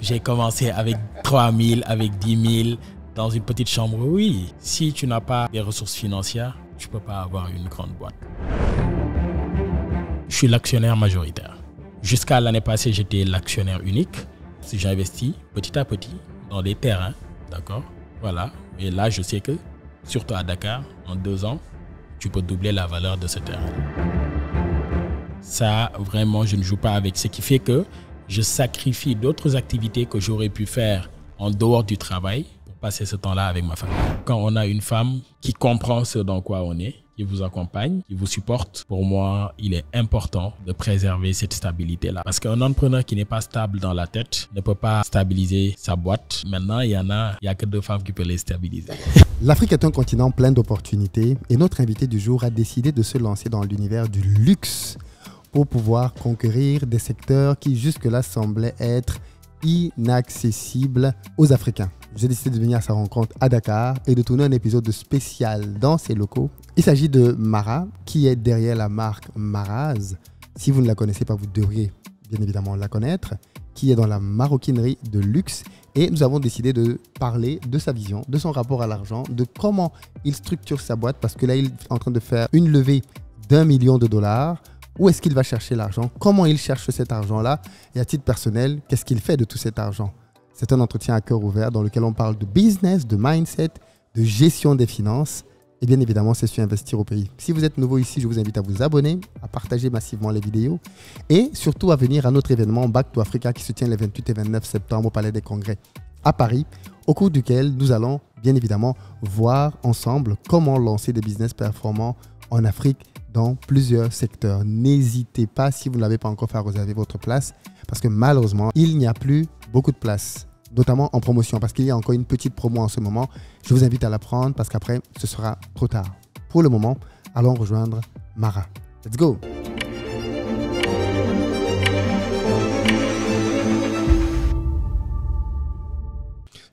J'ai commencé avec 3 000, avec 10 000, dans une petite chambre. Oui, si tu n'as pas des ressources financières, tu ne peux pas avoir une grande boîte. Je suis l'actionnaire majoritaire. Jusqu'à l'année passée, j'étais l'actionnaire unique. J'ai investi petit à petit dans des terrains, d'accord Voilà. Et là, je sais que, surtout à Dakar, en deux ans, tu peux doubler la valeur de ce terrain. Ça, vraiment, je ne joue pas avec. Ce qui fait que je sacrifie d'autres activités que j'aurais pu faire en dehors du travail pour passer ce temps-là avec ma femme. Quand on a une femme qui comprend ce dans quoi on est, qui vous accompagne, qui vous supporte, pour moi, il est important de préserver cette stabilité-là. Parce qu'un entrepreneur qui n'est pas stable dans la tête ne peut pas stabiliser sa boîte. Maintenant, il y en a, il n'y a que deux femmes qui peuvent les stabiliser. L'Afrique est un continent plein d'opportunités et notre invité du jour a décidé de se lancer dans l'univers du luxe pour pouvoir conquérir des secteurs qui jusque-là semblaient être inaccessibles aux Africains. J'ai décidé de venir à sa rencontre à Dakar et de tourner un épisode spécial dans ses locaux. Il s'agit de Mara, qui est derrière la marque Maraz. Si vous ne la connaissez pas, vous devriez bien évidemment la connaître, qui est dans la maroquinerie de luxe. Et nous avons décidé de parler de sa vision, de son rapport à l'argent, de comment il structure sa boîte, parce que là, il est en train de faire une levée d'un million de dollars où est-ce qu'il va chercher l'argent Comment il cherche cet argent-là Et à titre personnel, qu'est-ce qu'il fait de tout cet argent C'est un entretien à cœur ouvert dans lequel on parle de business, de mindset, de gestion des finances. Et bien évidemment, c'est sur Investir au pays. Si vous êtes nouveau ici, je vous invite à vous abonner, à partager massivement les vidéos et surtout à venir à notre événement Back to Africa qui se tient les 28 et 29 septembre au Palais des Congrès à Paris, au cours duquel nous allons bien évidemment voir ensemble comment lancer des business performants en Afrique dans plusieurs secteurs. N'hésitez pas, si vous ne l'avez pas encore fait, à réserver votre place parce que malheureusement, il n'y a plus beaucoup de place, notamment en promotion, parce qu'il y a encore une petite promo en ce moment. Je vous invite à la prendre parce qu'après, ce sera trop tard. Pour le moment, allons rejoindre Mara. Let's go!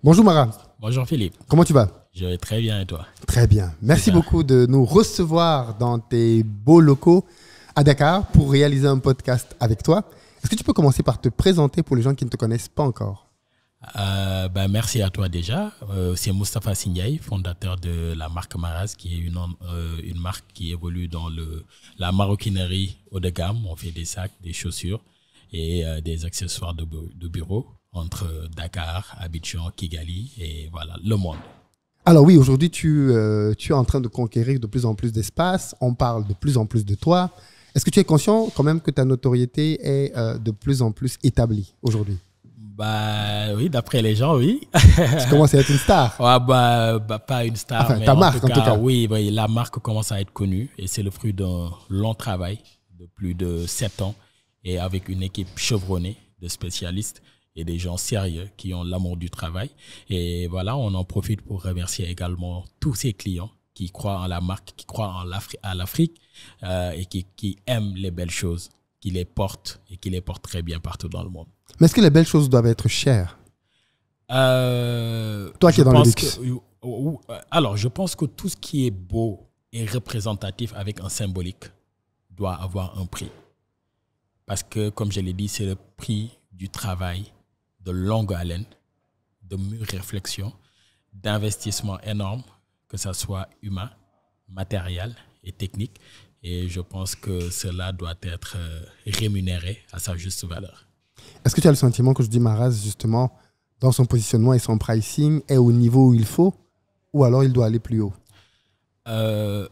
Bonjour Mara. Bonjour Philippe. Comment tu vas je vais très bien et toi Très bien. Merci beaucoup de nous recevoir dans tes beaux locaux à Dakar pour réaliser un podcast avec toi. Est-ce que tu peux commencer par te présenter pour les gens qui ne te connaissent pas encore euh, ben Merci à toi déjà. Euh, c'est Mustapha Signaï, fondateur de la marque Maraz, qui est une, euh, une marque qui évolue dans le, la maroquinerie haut de gamme. On fait des sacs, des chaussures et des accessoires de, de bureau entre Dakar, Abidjan, Kigali et voilà, le monde. Alors oui, aujourd'hui, euh, tu, es en train de conquérir de plus en plus d'espace, on parle de plus en plus de toi. Est-ce que tu es conscient quand même que ta notoriété est euh, de plus en plus établie aujourd'hui bah oui, d'après les gens, oui. tu commences à être une star. Bah, bah, pas une star. Enfin, mais ta marque, tout Oui, la marque commence à être connue et c'est le fruit d'un long travail de plus de sept ans et avec une équipe chevronnée de spécialistes et des gens sérieux qui ont l'amour du travail. Et voilà, on en profite pour remercier également tous ces clients qui croient en la marque, qui croient en à l'Afrique euh, et qui, aiment les belles choses, qui les portent et qui les portent très bien partout dans le monde. Mais est-ce que les belles choses doivent être chères euh, Toi qui es dans le luxe. Euh, alors, je pense que tout ce qui est beau et représentatif avec un symbolique doit avoir un prix. Parce que, comme je l'ai dit, c'est le prix du travail, de longue haleine, de mûre réflexion, d'investissement énorme, que ce soit humain, matériel et technique. Et je pense que cela doit être euh, rémunéré à sa juste valeur. Est-ce que tu as le sentiment que dis Maraz justement, dans son positionnement et son pricing, est au niveau où il faut ou alors il doit aller plus haut euh,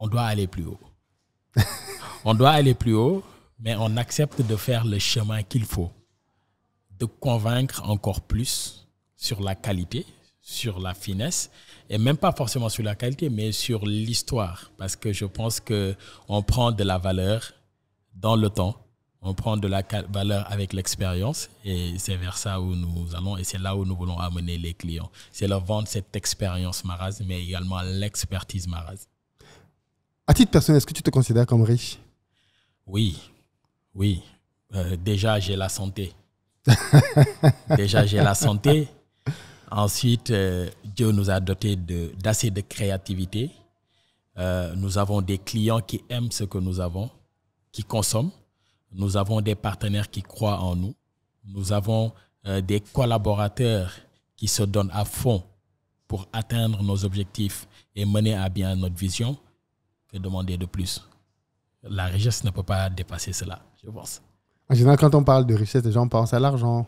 On doit aller plus haut. on doit aller plus haut, mais on accepte de faire le chemin qu'il faut de convaincre encore plus sur la qualité, sur la finesse et même pas forcément sur la qualité mais sur l'histoire parce que je pense que on prend de la valeur dans le temps on prend de la valeur avec l'expérience et c'est vers ça où nous allons et c'est là où nous voulons amener les clients. C'est leur vendre cette expérience Maraz, mais également l'expertise Maraz. À titre personnel, est-ce que tu te considères comme riche Oui, oui. Euh, déjà, j'ai la santé. Déjà, j'ai la santé. Ensuite, euh, Dieu nous a dotés d'assez de, créativité. Euh, nous avons des clients qui aiment ce que nous avons, qui consomment. Nous avons des partenaires qui croient en nous. Nous avons euh, des collaborateurs qui se donnent à fond pour atteindre nos objectifs et mener à bien notre vision. Que demander de plus La richesse ne peut pas dépasser cela, je pense. En général, quand on parle de richesse, les gens pensent à l'argent.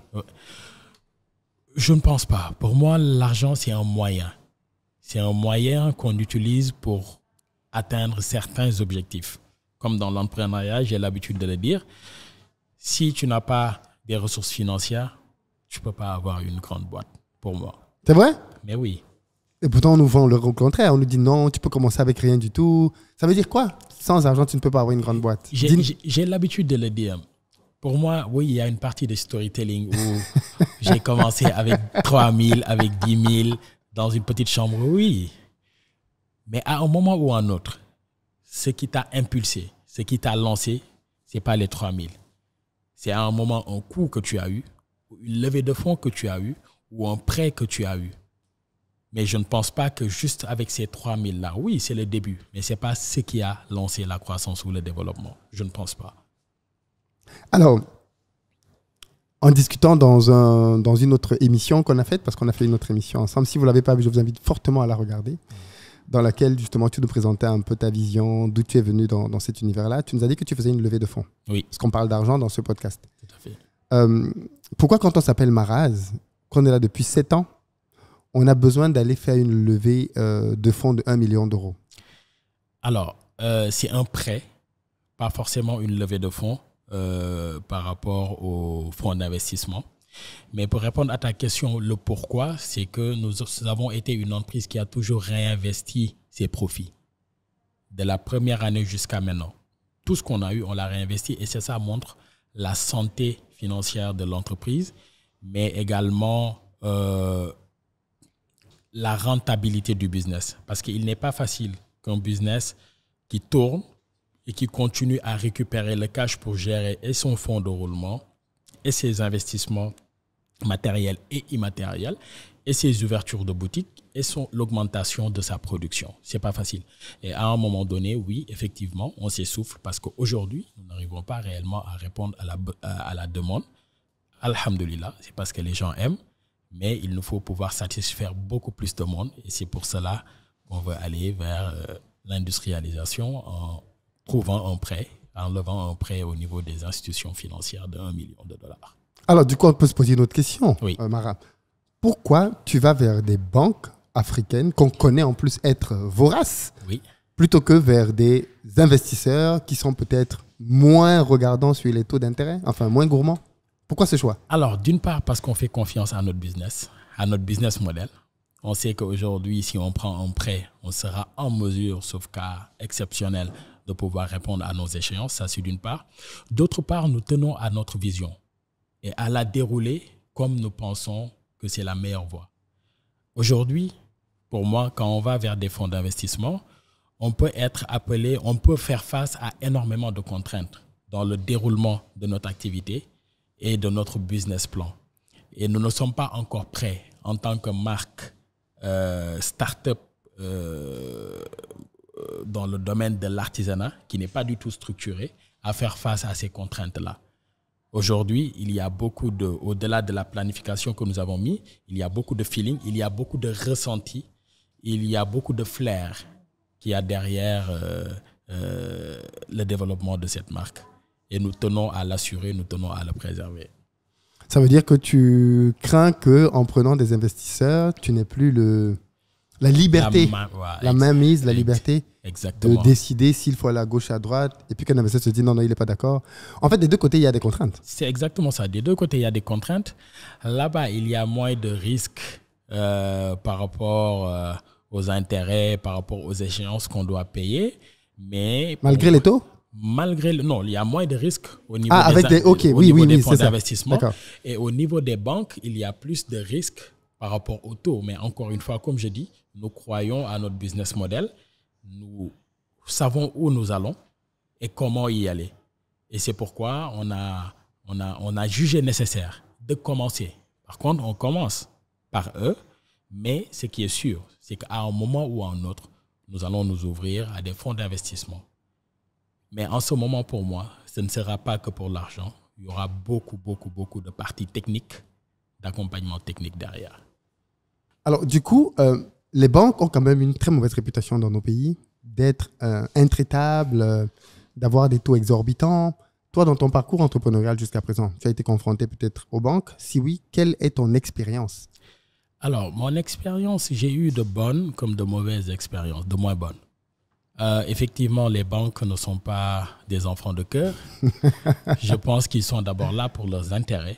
Je ne pense pas. Pour moi, l'argent, c'est un moyen. C'est un moyen qu'on utilise pour atteindre certains objectifs. Comme dans l'entrepreneuriat, j'ai l'habitude de le dire, si tu n'as pas des ressources financières, tu ne peux pas avoir une grande boîte, pour moi. C'est vrai Mais oui. Et pourtant, on nous vend le contraire. On nous dit non, tu peux commencer avec rien du tout. Ça veut dire quoi Sans argent, tu ne peux pas avoir une grande boîte. J'ai l'habitude de le dire. Pour moi, oui, il y a une partie de storytelling où j'ai commencé avec 3 000, avec 10 000, dans une petite chambre, oui. Mais à un moment ou à un autre, ce qui t'a impulsé, ce qui t'a lancé, ce n'est pas les 3 000. C'est à un moment un coup que tu as eu, une levée de fonds que tu as eu, ou un prêt que tu as eu. Mais je ne pense pas que juste avec ces 3 000 là, oui, c'est le début, mais ce n'est pas ce qui a lancé la croissance ou le développement. Je ne pense pas. Alors, en discutant dans, un, dans une autre émission qu'on a faite, parce qu'on a fait une autre émission ensemble, si vous ne l'avez pas vue, je vous invite fortement à la regarder, dans laquelle justement tu nous présentais un peu ta vision, d'où tu es venu dans, cet univers-là. Tu nous as dit que tu faisais une levée de fonds. Oui. Parce qu'on parle d'argent dans ce podcast. Tout à fait. Euh, pourquoi quand on s'appelle Maraz, qu'on est là depuis 7 ans, on a besoin d'aller faire une levée euh, de fonds de 1 million d'euros Alors, euh, c'est un prêt, pas forcément une levée de fonds. Euh, par rapport au fonds d'investissement. Mais pour répondre à ta question, le pourquoi, c'est que nous avons été une entreprise qui a toujours réinvesti ses profits, de la première année jusqu'à maintenant. Tout ce qu'on a eu, on l'a réinvesti et c'est ça montre la santé financière de l'entreprise, mais également euh, la rentabilité du business. Parce qu'il n'est pas facile qu'un business qui tourne et qui continue à récupérer le cash pour gérer et son fonds de roulement et ses investissements matériels et immatériels et ses ouvertures de boutiques et son l'augmentation de sa production. C'est pas facile. Et à un moment donné, oui, effectivement, on s'essouffle parce qu'aujourd'hui, nous n'arrivons pas réellement à répondre à la, à la demande. Alhamdulillah, c'est parce que les gens aiment, mais il nous faut pouvoir satisfaire beaucoup plus de monde et c'est pour cela qu'on veut aller vers euh, l'industrialisation en trouvant un prêt, en levant un prêt au niveau des institutions financières de 1 million de dollars. Alors, du coup, on peut se poser une autre question, euh, Mara. Pourquoi tu vas vers des banques africaines qu'on connaît en plus être voraces oui. plutôt que vers des investisseurs qui sont peut-être moins regardants sur les taux d'intérêt, enfin moins gourmands Pourquoi ce choix Alors, d'une part, parce qu'on fait confiance à notre business, à notre business model. On sait qu'aujourd'hui, si on prend un prêt, on sera en mesure, sauf cas exceptionnel, de pouvoir répondre à nos échéances, ça c'est d'une part. D'autre part, nous tenons à notre vision et à la dérouler comme nous pensons que c'est la meilleure voie. Aujourd'hui, pour moi, quand on va vers des fonds d'investissement, on peut être appelé, on peut faire face à énormément de contraintes dans le déroulement de notre activité et de notre business plan. Et nous ne sommes pas encore prêts en tant que marque, euh, start-up, euh, euh, dans le domaine de l'artisanat, qui n'est pas du tout structuré, à faire face à ces contraintes-là. Aujourd'hui, il y a beaucoup de, au-delà de la planification que nous avons mis, il y a beaucoup de feeling, il y a beaucoup de ressenti, il y a beaucoup de flair qui a derrière euh, euh, le développement de cette marque. Et nous tenons à l'assurer, nous tenons à le préserver. Ça veut dire que tu crains que, en prenant des investisseurs, tu n'aies plus le, la liberté, la, la mainmise, la liberté de décider s'il faut aller à gauche, à droite, et puis qu'un investisseur se dit non, non, il n'est pas d'accord. En fait, des deux côtés, il y a des contraintes. C'est exactement ça. Des deux côtés, il y a des contraintes. Là-bas, il y a moins de risques euh, par rapport euh, aux intérêts, par rapport aux échéances qu'on doit payer. Mais Malgré les taux malgré non, il y a moins de risques au niveau ah, des, avec des, ok oui, oui, et au niveau des banques, il y a plus de risques par rapport au taux. Mais encore une fois, comme je dis, nous croyons à notre business model. Nous savons où nous allons et comment y aller. Et c'est pourquoi on a, on, a, on a jugé nécessaire de commencer. Par contre, on commence par eux, mais ce qui est sûr, c'est qu'à un moment ou à un autre, nous allons nous ouvrir à des fonds d'investissement. Mais en ce moment, pour moi, ce ne sera pas que pour l'argent. Il y aura beaucoup, beaucoup, beaucoup de parties techniques, d'accompagnement technique derrière. Alors, du coup, euh, les banques ont quand même une très mauvaise réputation dans nos pays d'être euh, intraitables, euh, d'avoir des taux exorbitants. Toi, dans ton parcours entrepreneurial jusqu'à présent, tu as été confronté peut-être aux banques. Si oui, quelle est ton expérience Alors, mon expérience, j'ai eu de bonnes comme de mauvaises expériences, de moins bonnes. effectivement, les banques ne sont pas des enfants de cœur. Je pense qu'ils sont d'abord là pour leurs intérêts.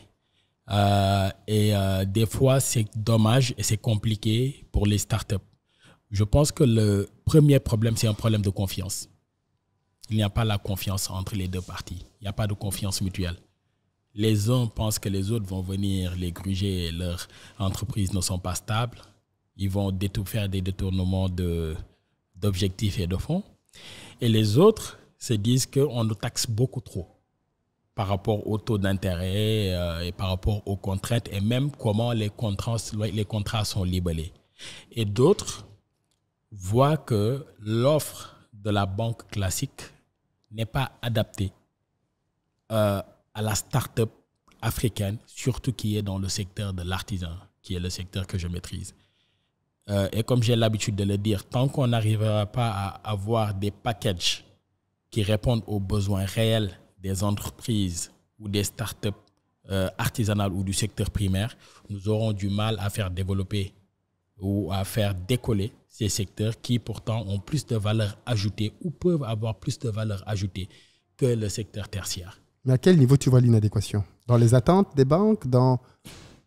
Euh, et euh, des fois, c'est dommage et c'est compliqué pour les startups. Je pense que le premier problème, c'est un problème de confiance. Il n'y a pas la confiance entre les deux parties. Il n'y a pas de confiance mutuelle. Les uns pensent que les autres vont venir les gruger et leurs entreprises ne sont pas stables. Ils vont faire des détournements d'objectifs et de fonds. Et les autres se disent qu'on nous taxe beaucoup trop par rapport au taux d'intérêt euh, et par rapport aux contraintes et même comment les contrats, les contrats sont libellés. Et d'autres voient que l'offre de la banque classique n'est pas adaptée euh, à la start-up africaine, surtout qui est dans le secteur de l'artisan, qui est le secteur que je maîtrise. Euh, et comme j'ai l'habitude de le dire, tant qu'on n'arrivera pas à avoir des packages qui répondent aux besoins réels des entreprises ou des startups euh, artisanales ou du secteur primaire, nous aurons du mal à faire développer ou à faire décoller ces secteurs qui pourtant ont plus de valeur ajoutée ou peuvent avoir plus de valeur ajoutée que le secteur tertiaire. Mais à quel niveau tu vois l'inadéquation Dans les attentes des banques dans...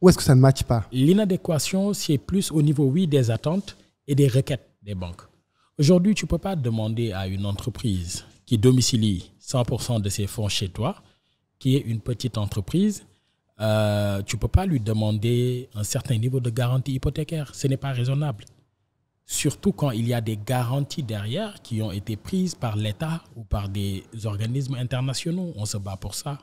Où est-ce que ça ne matche pas L'inadéquation, c'est plus au niveau, oui, des attentes et des requêtes des banques. Aujourd'hui, tu ne peux pas demander à une entreprise qui domicilie 100% de ses fonds chez toi, qui est une petite entreprise, euh, tu ne peux pas lui demander un certain niveau de garantie hypothécaire. Ce n'est pas raisonnable. Surtout quand il y a des garanties derrière qui ont été prises par l'État ou par des organismes internationaux. On se bat pour ça.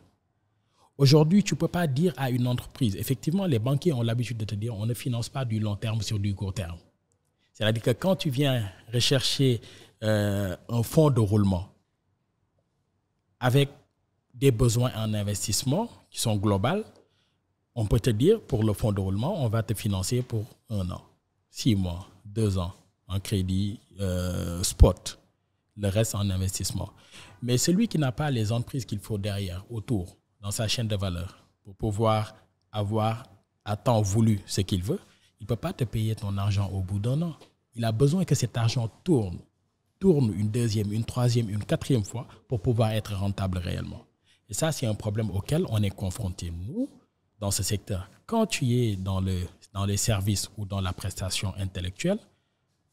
Aujourd'hui, tu ne peux pas dire à une entreprise, effectivement, les banquiers ont l'habitude de te dire, on ne finance pas du long terme sur du court terme. C'est-à-dire que quand tu viens rechercher euh, un fonds de roulement, avec des besoins en investissement qui sont globaux, on peut te dire pour le fonds de roulement, on va te financer pour un an, six mois, deux ans en crédit euh, spot, le reste en investissement. Mais celui qui n'a pas les entreprises qu'il faut derrière, autour, dans sa chaîne de valeur, pour pouvoir avoir à temps voulu ce qu'il veut, il ne peut pas te payer ton argent au bout d'un an. Il a besoin que cet argent tourne tourne une deuxième, une troisième, une quatrième fois pour pouvoir être rentable réellement. Et ça, c'est un problème auquel on est confronté, nous, dans ce secteur. Quand tu es dans, le, dans les services ou dans la prestation intellectuelle,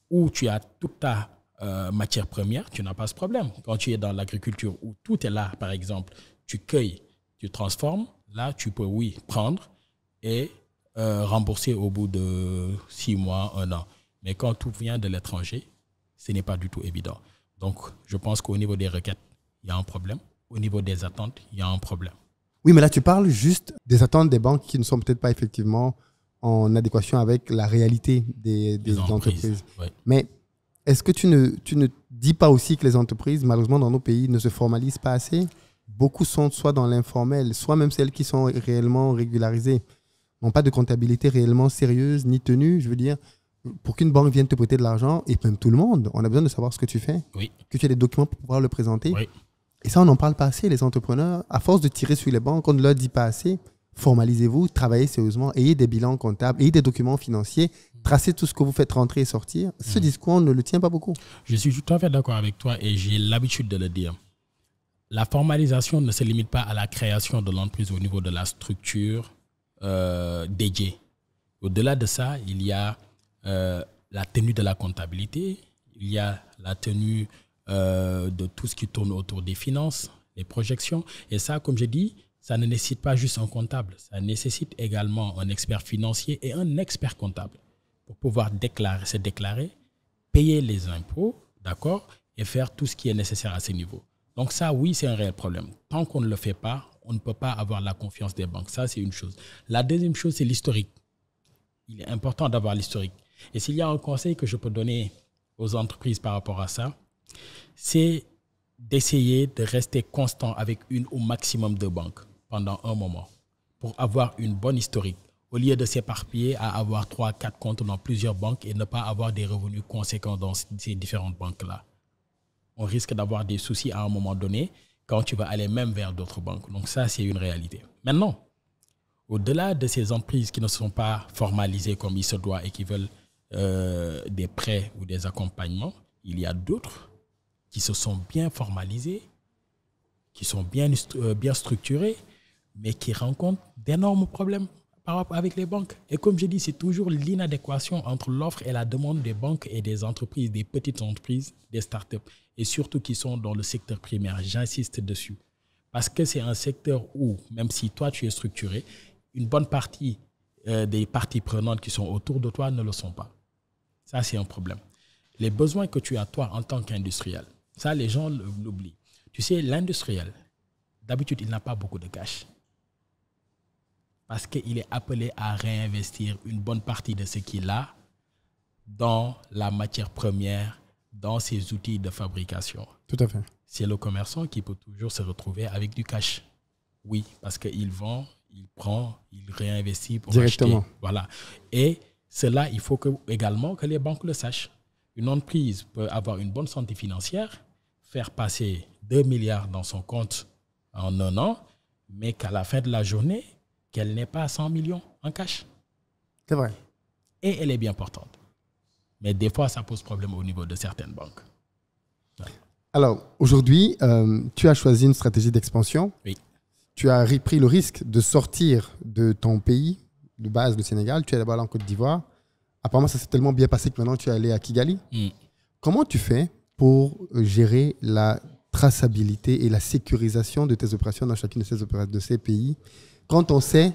où tu as toute ta euh, matière première, tu n'as pas ce problème. Quand tu es dans l'agriculture où tout est là, par exemple, tu cueilles, tu transformes, là, tu peux, oui, prendre et euh, rembourser au bout de six mois, un an. Mais quand tout vient de l'étranger, ce n'est pas du tout évident. Donc, je pense qu'au niveau des requêtes, il y a un problème. Au niveau des attentes, il y a un problème. Oui, mais là, tu parles juste des attentes des banques qui ne sont peut-être pas effectivement en adéquation avec la réalité des, entreprises. Mais est-ce que tu ne, tu ne dis pas aussi que les entreprises, malheureusement, dans nos pays, ne se formalisent pas assez Beaucoup sont soit dans l'informel, soit même celles qui sont réellement régularisées, n'ont pas de comptabilité réellement sérieuse ni tenue. Je veux dire, pour qu'une banque vienne te prêter de l'argent, et même tout le monde, on a besoin de savoir ce que tu fais, oui. que tu as des documents pour pouvoir le présenter. Et ça, on n'en parle pas assez, les entrepreneurs. À force de tirer sur les banques, on ne leur dit pas assez. Formalisez-vous, travaillez sérieusement, ayez des bilans comptables, ayez des documents financiers, tracez tout ce que vous faites rentrer et sortir. Ce mhm. discours, on ne le tient pas beaucoup. Je suis tout à fait d'accord avec toi et j'ai l'habitude de le dire. La formalisation ne se limite pas à la création de l'entreprise au niveau de la structure euh, dédiée. Au-delà de ça, il y a euh, la tenue de la comptabilité, il y a la tenue euh, de tout ce qui tourne autour des finances, les projections. Et ça, comme je dis, ça ne nécessite pas juste un comptable, ça nécessite également un expert financier et un expert comptable pour pouvoir déclarer, se déclarer, payer les impôts, d'accord, et faire tout ce qui est nécessaire à ce niveau. Donc ça, oui, c'est un réel problème. Tant qu'on ne le fait pas, on ne peut pas avoir la confiance des banques. Ça, c'est une chose. La deuxième chose, c'est l'historique. Il est important d'avoir l'historique. Et s'il y a un conseil que je peux donner aux entreprises par rapport à ça, c'est d'essayer de rester constant avec une ou maximum de banques pendant un moment pour avoir une bonne historique au lieu de s'éparpiller à avoir trois, quatre comptes dans plusieurs banques et ne pas avoir des revenus conséquents dans ces différentes banques-là. On risque d'avoir des soucis à un moment donné quand tu vas aller même vers d'autres banques. Donc ça, c'est une réalité. Maintenant, au-delà de ces entreprises qui ne sont pas formalisées comme il se doit et qui veulent euh, des prêts ou des accompagnements, il y a d'autres qui se sont bien formalisés, qui sont bien, euh, bien structurés, mais qui rencontrent d'énormes problèmes avec les banques. Et comme je dis, c'est toujours l'inadéquation entre l'offre et la demande des banques et des entreprises, des petites entreprises, des startups, et surtout qui sont dans le secteur primaire. J'insiste dessus. Parce que c'est un secteur où, même si toi tu es structuré, une bonne partie euh, des parties prenantes qui sont autour de toi ne le sont pas. Ça, c'est un problème. Les besoins que tu as, toi, en tant qu'industriel, ça, les gens l'oublient. Tu sais, l'industriel, d'habitude, il n'a pas beaucoup de cash. Parce qu'il est appelé à réinvestir une bonne partie de ce qu'il a dans la matière première, dans ses outils de fabrication. Tout à fait. C'est le commerçant qui peut toujours se retrouver avec du cash. Oui, parce qu'il vend, il prend, il réinvestit pour Directement. Acheter. Voilà. Et cela, il faut que, également que les banques le sachent. Une entreprise peut avoir une bonne santé financière, faire passer 2 milliards dans son compte en un an, mais qu'à la fin de la journée, qu'elle n'ait pas 100 millions en cash. C'est vrai. Et elle est bien portante. Mais des fois, ça pose problème au niveau de certaines banques. Alors, aujourd'hui, euh, tu as choisi une stratégie d'expansion. Oui. Tu as repris le risque de sortir de ton pays de base le Sénégal, tu es là-bas en Côte d'Ivoire. Apparemment, ça s'est tellement bien passé que maintenant tu es allé à Kigali. Mm. Comment tu fais pour euh, gérer la traçabilité et la sécurisation de tes opérations dans chacune de ces, de ces pays quand on sait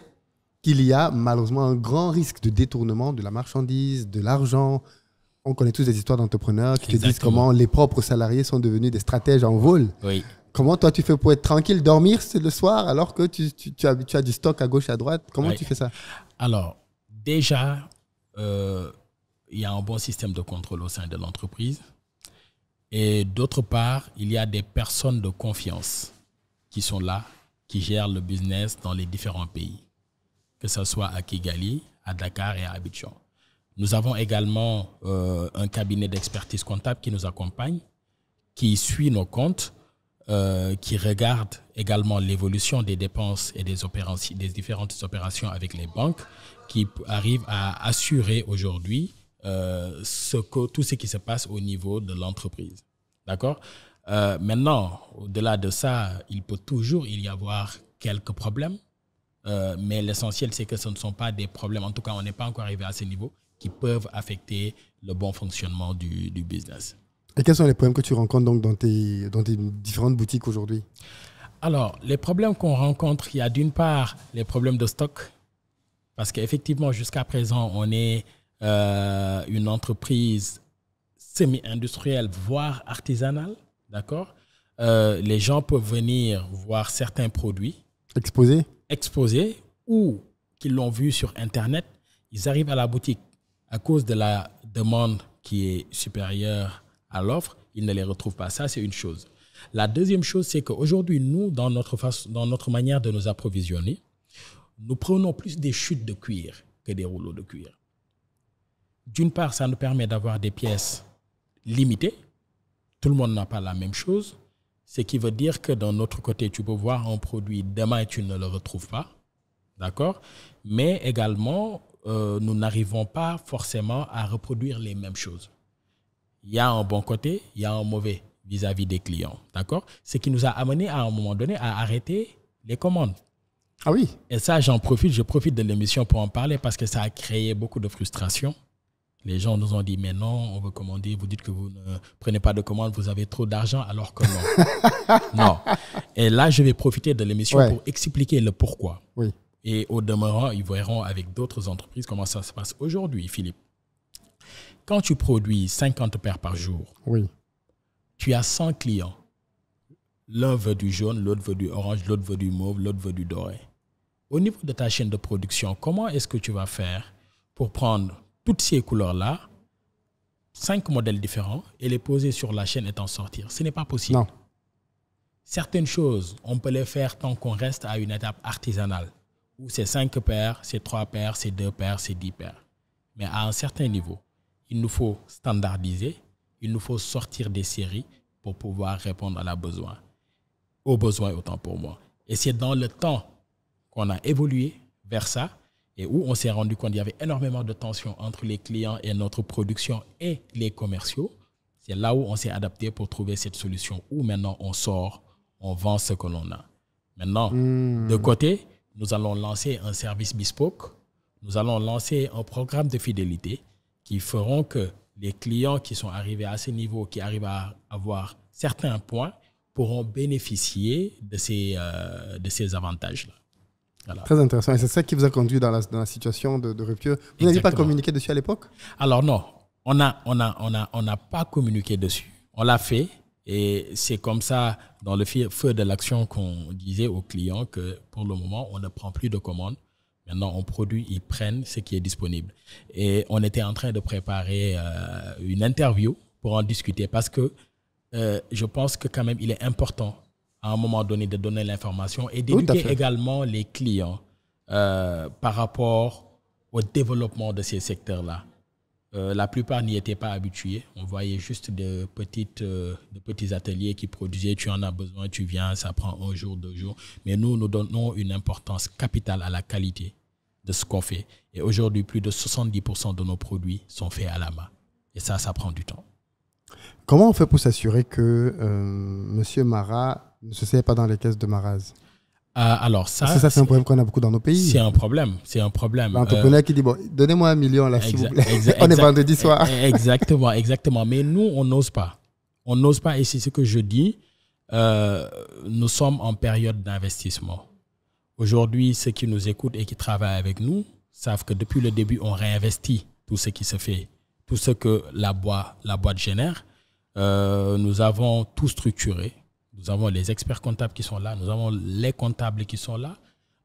qu'il y a malheureusement un grand risque de détournement de la marchandise, de l'argent. On connaît tous des histoires d'entrepreneurs qui te disent comment les propres salariés sont devenus des stratèges en vol. Comment toi tu fais pour être tranquille, dormir le soir alors que tu, as, du stock à gauche, à droite Comment tu fais ça alors, déjà, euh, il y a un bon système de contrôle au sein de l'entreprise. Et d'autre part, il y a des personnes de confiance qui sont là, qui gèrent le business dans les différents pays, que ce soit à Kigali, à Dakar et à Abidjan. Nous avons également euh, un cabinet d'expertise comptable qui nous accompagne, qui suit nos comptes euh, qui regarde également l'évolution des dépenses et des, différentes opérations avec les banques, qui arrivent à assurer aujourd'hui euh, tout ce qui se passe au niveau de l'entreprise. D'accord euh, Maintenant, au-delà de ça, il peut toujours y avoir quelques problèmes, mais l'essentiel, c'est que ce ne sont pas des problèmes, en tout cas, on n'est pas encore arrivé à ce niveau, qui peuvent affecter le bon fonctionnement du business. Et quels sont les problèmes que tu rencontres donc dans, tes, dans tes différentes boutiques aujourd'hui Alors, les problèmes qu'on rencontre, il y a d'une part les problèmes de stock, parce qu'effectivement, jusqu'à présent, on est euh, une entreprise semi-industrielle, voire artisanale, d'accord euh, Les gens peuvent venir voir certains produits. Exposés Exposés, ou qu'ils l'ont vu sur Internet, ils arrivent à la boutique à cause de la demande qui est supérieure à l'offre, ils ne les retrouvent pas. Ça, c'est une chose. La deuxième chose, c'est qu'aujourd'hui, nous, dans notre, dans notre manière de nous approvisionner, nous prenons plus des chutes de cuir que des rouleaux de cuir. D'une part, ça nous permet d'avoir des pièces limitées. Tout le monde n'a pas la même chose. Ce qui veut dire que d'un autre côté, tu peux voir un produit demain et tu ne le retrouves pas. D'accord Mais également, euh, nous n'arrivons pas forcément à reproduire les mêmes choses il y a un bon côté, il y a un mauvais vis-à-vis des clients. D'accord Ce qui nous a amené à un moment donné à arrêter les commandes. Ah oui Et ça, j'en profite, je profite de l'émission pour en parler parce que ça a créé beaucoup de frustration. Les gens nous ont dit, mais non, on veut commander, vous dites que vous ne prenez pas de commandes, vous avez trop d'argent, alors que non. non. Et là, je vais profiter de l'émission pour expliquer le pourquoi. Oui. Et au demeurant, ils verront avec d'autres entreprises comment ça se passe aujourd'hui, Philippe. Quand tu produis 50 paires par jour, tu as 100 clients. L'un veut du jaune, l'autre veut du orange, l'autre veut du mauve, l'autre veut du doré. Au niveau de ta chaîne de production, comment est-ce que tu vas faire pour prendre toutes ces couleurs-là, cinq modèles différents, et les poser sur la chaîne et t'en sortir Ce n'est pas possible. Certaines choses, on peut les faire tant qu'on reste à une étape artisanale, où c'est cinq paires, c'est trois paires, c'est deux paires, c'est dix paires. Mais à un certain niveau, il nous faut standardiser, il nous faut sortir des séries pour pouvoir répondre à la besoin, aux besoins autant pour moi. Et c'est dans le temps qu'on a évolué vers ça et où on s'est rendu compte qu'il y avait énormément de tensions entre les clients et notre production et les commerciaux. C'est là où on s'est adapté pour trouver cette solution où maintenant on sort, on vend ce que l'on a. Maintenant, de hmm. côté, nous allons lancer un service bespoke, nous allons lancer un programme de fidélité qui feront que les clients qui sont arrivés à ce niveau, qui arrivent à avoir certains points, pourront bénéficier de ces, euh, de ces avantages-là. Très intéressant. Et c'est ça qui vous a conduit dans la, situation de, rupture. Vous n'avez pas communiqué dessus à l'époque Alors non, on n'a on a, on a, on n'a pas communiqué dessus. On l'a fait. Et c'est comme ça, dans le feu de l'action, qu'on disait aux clients que pour le moment, on ne prend plus de commandes Maintenant, on produit, ils prennent ce qui est disponible. Et on était en train de préparer euh, une interview pour en discuter parce que euh, je pense que quand même, il est important à un moment donné de donner l'information et d'éduquer également les clients euh, par rapport au développement de ces secteurs-là. la plupart n'y étaient pas habitués. On voyait juste de, petites, de petits ateliers qui produisaient, tu en as besoin, tu viens, ça prend un jour, deux jours. Mais nous, nous donnons une importance capitale à la qualité de ce qu'on fait. Et aujourd'hui, plus de 70% de nos produits sont faits à la main. Et ça, ça prend du temps. Comment on fait pour s'assurer que euh, Monsieur Marat ne se sert pas dans les caisses de Maraz euh, alors ça, ça c'est un problème qu'on a beaucoup dans nos pays. C'est un problème, c'est un problème. L'entrepreneur euh, qui dit bon, donnez-moi un million là, s'il vous plaît. on est vendredi soir. Eh, eh, exactement, exactement. Mais nous, on n'ose pas. On n'ose pas, et c'est ce que je dis. Euh, nous sommes en période d'investissement. Aujourd'hui, ceux qui nous écoutent et qui travaillent avec nous savent que depuis le début, on réinvestit tout ce qui se fait, tout ce que la boîte, génère. Euh, nous avons tout structuré. Nous avons les experts comptables qui sont là, nous avons les comptables qui sont là,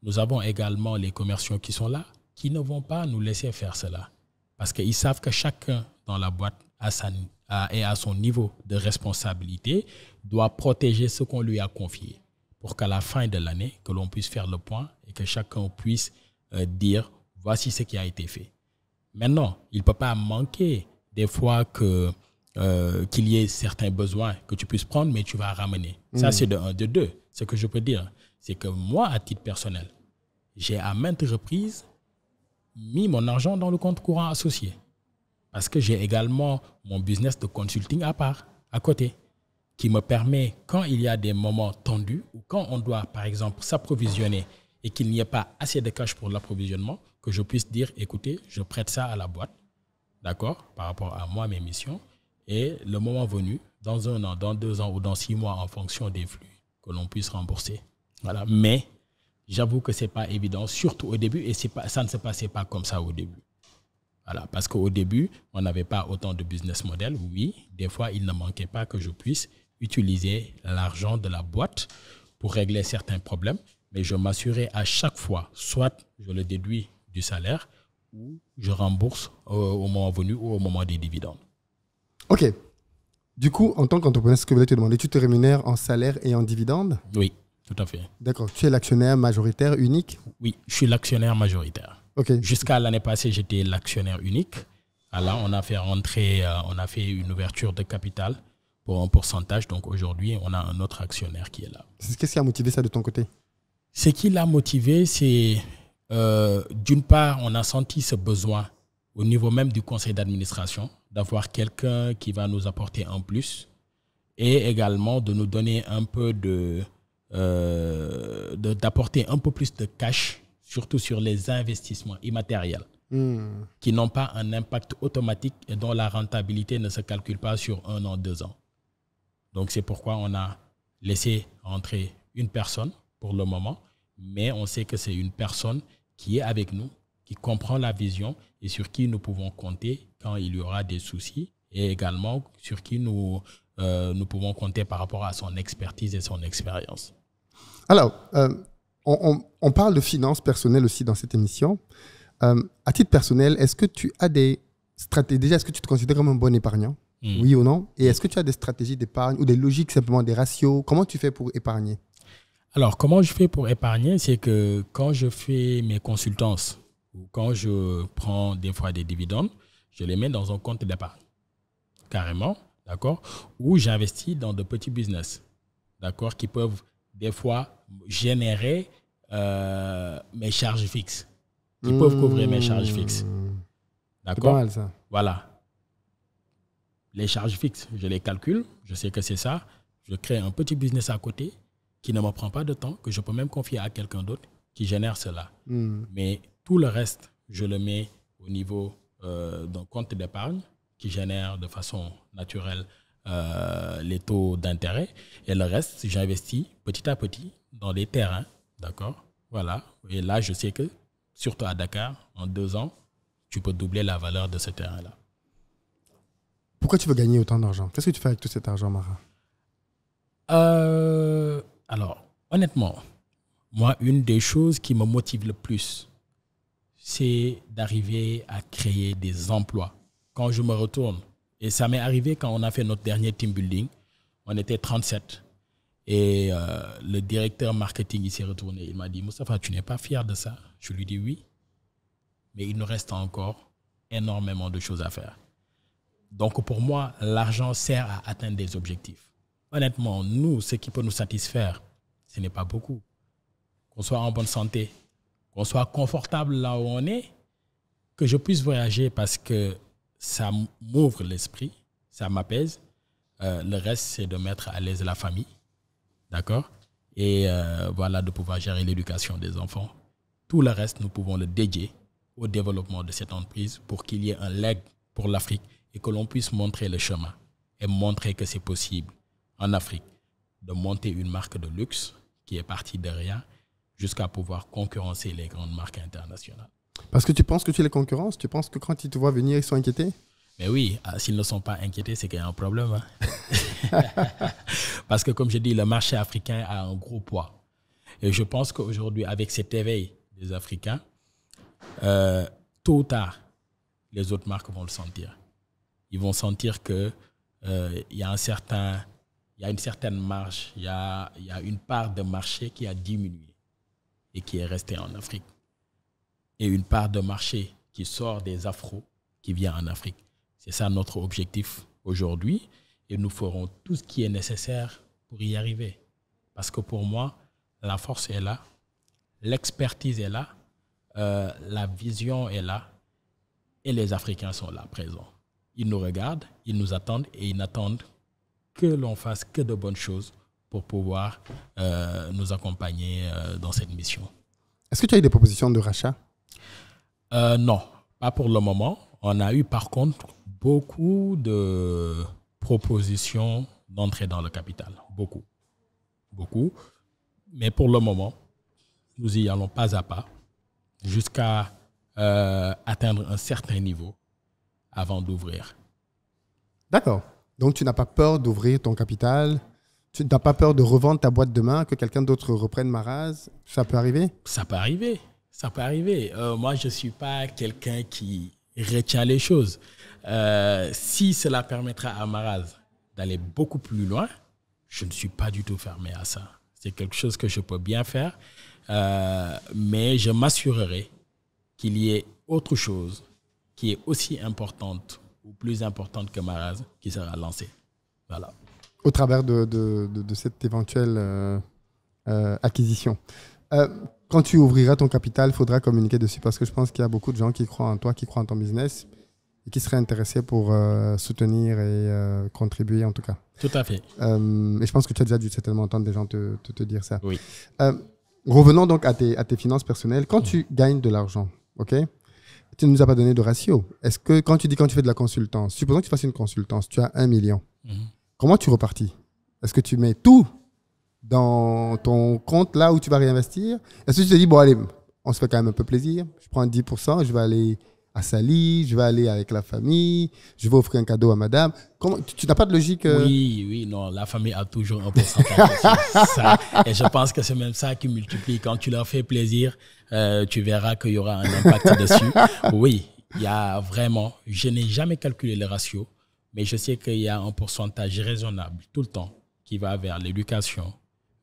nous avons également les commerciaux qui sont là, qui ne vont pas nous laisser faire cela. Parce qu'ils savent que chacun dans la boîte a et à son niveau de responsabilité, doit protéger ce qu'on lui a confié pour qu'à la fin de l'année, que l'on puisse faire le point et que chacun puisse euh, dire voici ce qui a été fait. Maintenant, il ne peut pas manquer des fois que euh, qu'il y ait certains besoins que tu puisses prendre, mais tu vas ramener. Ça, mm. c'est de un. De deux, ce que je peux dire, c'est que moi, à titre personnel, j'ai à maintes reprises mis mon argent dans le compte courant associé. Parce que j'ai également mon business de consulting à part, à côté qui me permet, quand il y a des moments tendus, ou quand on doit, par exemple, s'approvisionner et qu'il n'y ait pas assez de cash pour l'approvisionnement, que je puisse dire, écoutez, je prête ça à la boîte, d'accord, par rapport à moi, mes missions, et le moment venu, dans un an, dans deux ans ou dans six mois, en fonction des flux, que l'on puisse rembourser. Voilà. Mais j'avoue que ce n'est pas évident, surtout au début, et pas, ça ne se passait pas comme ça au début. Voilà, parce qu'au début, on n'avait pas autant de business model. Oui, des fois, il ne manquait pas que je puisse utiliser l'argent de la boîte pour régler certains problèmes, mais je m'assurais à chaque fois, soit je le déduis du salaire, ou je rembourse au, moment venu ou au moment des dividendes. OK. Du coup, en tant qu'entrepreneur, ce que vous te demander, tu te rémunères en salaire et en dividendes Oui, tout à fait. D'accord. Tu es l'actionnaire majoritaire unique Oui, je suis l'actionnaire majoritaire. OK. Jusqu'à l'année passée, j'étais l'actionnaire unique. Alors on a fait rentrer, euh, on a fait une ouverture de capital pour un pourcentage. Donc aujourd'hui, on a un autre actionnaire qui est là. Qu'est-ce qui a motivé ça de ton côté Ce qui l'a motivé, c'est euh, d'une part, on a senti ce besoin au niveau même du conseil d'administration d'avoir quelqu'un qui va nous apporter un plus et également de nous donner un peu de... Euh, d'apporter un peu plus de cash, surtout sur les investissements immatériels hmm. qui n'ont pas un impact automatique et dont la rentabilité ne se calcule pas sur un an, deux ans. Donc c'est pourquoi on a laissé entrer une personne pour le moment, mais on sait que c'est une personne qui est avec nous, qui comprend la vision et sur qui nous pouvons compter quand il y aura des soucis et également sur qui nous, euh, nous pouvons compter par rapport à son expertise et son expérience. Alors, euh, on, parle de finances personnelles aussi dans cette émission. Euh, à titre personnel, est-ce que tu as des stratégies Déjà, est-ce que tu te considères comme un bon épargnant Mm. Oui ou non Et est-ce que tu as des stratégies d'épargne ou des logiques simplement, des ratios Comment tu fais pour épargner Alors, comment je fais pour épargner C'est que quand je fais mes consultances ou quand je prends des fois des dividendes, je les mets dans un compte d'épargne. Carrément, d'accord Ou j'investis dans de petits business, d'accord Qui peuvent des fois générer euh, mes charges fixes. Qui peuvent couvrir mes charges fixes. Hmm. D'accord Voilà les charges fixes, je les calcule, je sais que c'est ça. Je crée un petit business à côté qui ne me prend pas de temps, que je peux même confier à quelqu'un d'autre qui génère cela. Hmm. Mais tout le reste, je le mets au niveau euh, d'un compte d'épargne qui génère de façon naturelle euh, les taux d'intérêt. Et le reste, j'investis petit à petit dans des terrains. D'accord Voilà. Et là, je sais que, surtout à Dakar, en deux ans, tu peux doubler la valeur de ce terrain-là. Pourquoi tu veux gagner autant d'argent Qu'est-ce que tu fais avec tout cet argent, Mara euh, Alors, honnêtement, moi, une des choses qui me motive le plus, c'est d'arriver à créer des emplois. Quand je me retourne, et ça m'est arrivé quand on a fait notre dernier team building, on était 37. Et euh, le directeur marketing, il s'est retourné. Il m'a dit, Moustapha, tu n'es pas fier de ça Je lui dis oui. Mais il nous reste encore énormément de choses à faire. Donc pour moi, l'argent sert à atteindre des objectifs. Honnêtement, nous, ce qui peut nous satisfaire, ce n'est pas beaucoup. Qu'on soit en bonne santé, qu'on soit confortable là où on est, que je puisse voyager parce que ça m'ouvre l'esprit, ça m'apaise. Euh, le reste, c'est de mettre à l'aise la famille, d'accord Et euh, voilà, de pouvoir gérer l'éducation des enfants. Tout le reste, nous pouvons le dédier au développement de cette entreprise pour qu'il y ait un leg pour l'Afrique et que l'on puisse montrer le chemin et montrer que c'est possible en Afrique de monter une marque de luxe qui est partie de rien jusqu'à pouvoir concurrencer les grandes marques internationales. Parce que tu penses que tu es les concurrences Tu penses que quand ils te voient venir, ils sont inquiétés Mais oui, ah, s'ils ne sont pas inquiétés, c'est qu'il y a un problème. Hein. Parce que comme je dis, le marché africain a un gros poids. Et je pense qu'aujourd'hui, avec cet éveil des Africains, euh, tôt ou tard, les autres marques vont le sentir ils vont sentir que euh, il y a un certain y a une certaine marge, il y a, une part de marché qui a diminué et qui est restée en Afrique. Et une part de marché qui sort des Afro, qui vient en Afrique. C'est ça notre objectif aujourd'hui. Et nous ferons tout ce qui est nécessaire pour y arriver. Parce que pour moi, la force est là, l'expertise est là, euh, la vision est là, et les Africains sont là présents. Ils nous regardent, ils nous attendent et ils n'attendent que l'on fasse que de bonnes choses pour pouvoir euh, nous accompagner euh, dans cette mission. Est-ce que tu as eu des propositions de rachat euh, Non, pas pour le moment. On a eu par contre beaucoup de propositions d'entrée dans le capital. Beaucoup. Beaucoup. Mais pour le moment, nous y allons pas à pas jusqu'à atteindre un certain niveau avant d'ouvrir. D'accord. Donc tu n'as pas peur d'ouvrir ton capital Tu n'as pas peur de revendre ta boîte demain, que quelqu'un d'autre reprenne Maraz. Ça peut arriver Ça peut arriver. Ça peut arriver. Euh, moi, je ne suis pas quelqu'un qui retient les choses. Euh, si cela permettra à Maraz d'aller beaucoup plus loin, je ne suis pas du tout fermé à ça. C'est quelque chose que je peux bien faire, euh, mais je m'assurerai qu'il y ait autre chose qui est aussi importante ou plus importante que Maraz qui sera lancée. Voilà. Au travers de, de, cette éventuelle euh, euh, acquisition. Euh, quand tu ouvriras ton capital, il faudra communiquer dessus parce que je pense qu'il y a beaucoup de gens qui croient en toi, qui croient en ton business et qui seraient intéressés pour soutenir et contribuer en tout cas. Tout à fait. et je pense que tu as déjà dû certainement entendre des gens te, te, dire ça. Oui. revenons donc à tes, à tes finances personnelles. Quand mm. tu gagnes de l'argent, ok tu ne nous as pas donné de ratio. Est-ce que quand tu dis quand tu fais de la consultance, supposons que tu fasses une consultance, tu as un million, mhm. comment tu repartis Est-ce que tu mets tout dans ton compte là où tu vas réinvestir Est-ce que tu te dis, bon, allez, on se fait quand même un peu plaisir, je prends 10%, je vais aller à Sali, je vais aller avec la famille, je vais offrir un cadeau à madame. Comment, tu, n'as pas de logique euh? Oui, oui, non, la famille a toujours un pourcentage. ça, et je pense que c'est même ça qui multiplie. Quand tu leur fais plaisir, euh, tu verras qu'il y aura un impact dessus. Oui, il y a vraiment, je n'ai jamais calculé les ratios, mais je sais qu'il y a un pourcentage raisonnable tout le temps qui va vers l'éducation,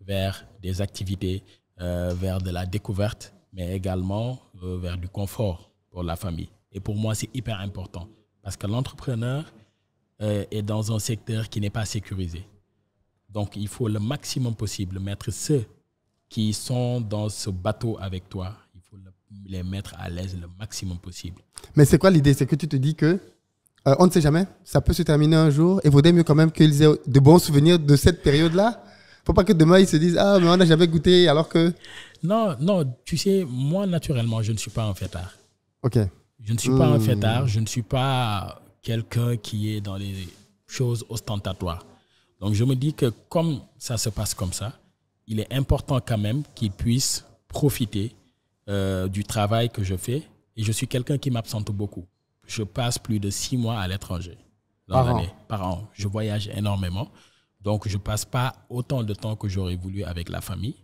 vers des activités, euh, vers de la découverte, mais également euh, vers du confort pour la famille. Et pour moi, c'est hyper important parce que l'entrepreneur est dans un secteur qui n'est pas sécurisé. Donc, il faut le maximum possible mettre ce qui sont dans ce bateau avec toi, il faut les mettre à l'aise le maximum possible. Mais c'est quoi l'idée C'est que tu te dis que euh, on ne sait jamais, ça peut se terminer un jour et vaudrait mieux quand même qu'ils aient de bons souvenirs de cette période-là. Faut pas que demain ils se disent ah mais on n'a jamais goûté alors que. Non non, tu sais moi naturellement je ne suis pas un fêtard. Ok. Je ne suis pas un hmm. fêtard, je ne suis pas quelqu'un qui est dans les choses ostentatoires. Donc je me dis que comme ça se passe comme ça, il est important quand même qu'ils puissent profiter euh, du travail que je fais. Et je suis quelqu'un qui m'absente beaucoup. Je passe plus de six mois à l'étranger par an. Je voyage énormément. Donc, je ne passe pas autant de temps que j'aurais voulu avec la famille.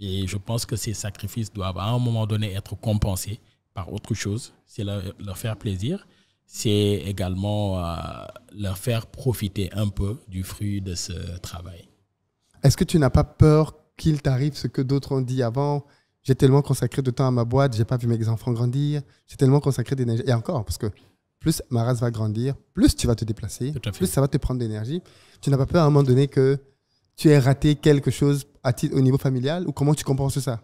Et je pense que ces sacrifices doivent à un moment donné être compensés par autre chose. C'est leur, faire plaisir. C'est également euh, leur faire profiter un peu du fruit de ce travail. Est-ce que tu n'as pas peur qu'il t'arrive ce que d'autres ont dit avant J'ai tellement consacré de temps à ma boîte, j'ai pas vu mes enfants grandir, j'ai tellement consacré d'énergie. Et encore, parce que plus ma race va grandir, plus tu vas te déplacer, plus ça va te prendre d'énergie. Tu n'as pas peur à un moment donné que tu aies raté quelque chose à titre, au niveau familial ou comment tu compenses ça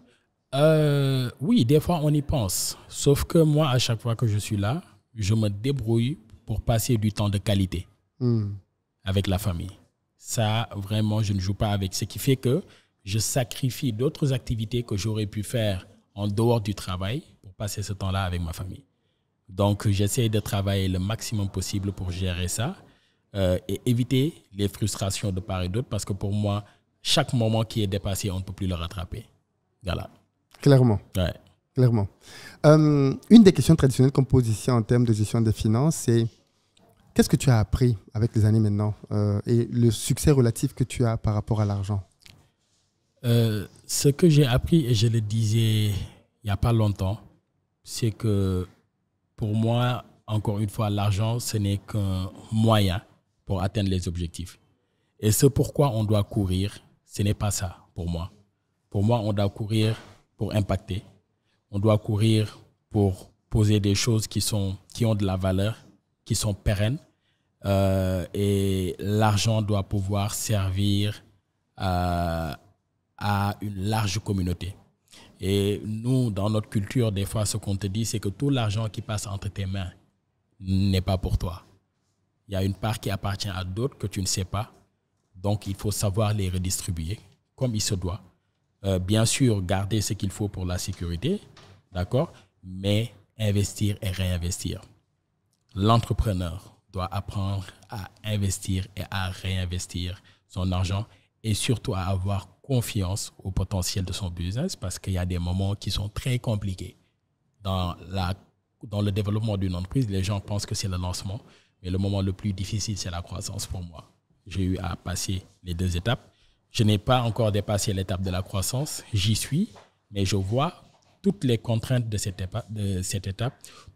euh, Oui, des fois on y pense. Sauf que moi, à chaque fois que je suis là, je me débrouille pour passer du temps de qualité hmm. avec la famille ça, vraiment, je ne joue pas avec. Ce qui fait que je sacrifie d'autres activités que j'aurais pu faire en dehors du travail pour passer ce temps-là avec ma famille. Donc, j'essaie de travailler le maximum possible pour gérer ça euh, et éviter les frustrations de part et d'autre parce que pour moi, chaque moment qui est dépassé, on ne peut plus le rattraper. Voilà. Clairement. Ouais. Clairement. Euh, une des questions traditionnelles qu'on pose ici en termes de gestion des finances, c'est Qu'est-ce que tu as appris avec les années maintenant euh, et le succès relatif que tu as par rapport à l'argent euh, Ce que j'ai appris, et je le disais il n'y a pas longtemps, c'est que pour moi, encore une fois, l'argent, ce n'est qu'un moyen pour atteindre les objectifs. Et ce pourquoi on doit courir, ce n'est pas ça pour moi. Pour moi, on doit courir pour impacter. On doit courir pour poser des choses qui, sont, qui ont de la valeur qui sont pérennes euh, et l'argent doit pouvoir servir euh, à, une large communauté. Et nous, dans notre culture, des fois, ce qu'on te dit, c'est que tout l'argent qui passe entre tes mains n'est pas pour toi. Il y a une part qui appartient à d'autres que tu ne sais pas. Donc, il faut savoir les redistribuer comme il se doit. Euh, bien sûr, garder ce qu'il faut pour la sécurité, d'accord, mais investir et réinvestir l'entrepreneur doit apprendre à investir et à réinvestir son argent et surtout à avoir confiance au potentiel de son business parce qu'il y a des moments qui sont très compliqués. Dans, la, dans le développement d'une entreprise, les gens pensent que c'est le lancement, mais le moment le plus difficile, c'est la croissance pour moi. J'ai eu à passer les deux étapes. Je n'ai pas encore dépassé l'étape de la croissance, j'y suis, mais je vois toutes les contraintes de cette étape, de cette étape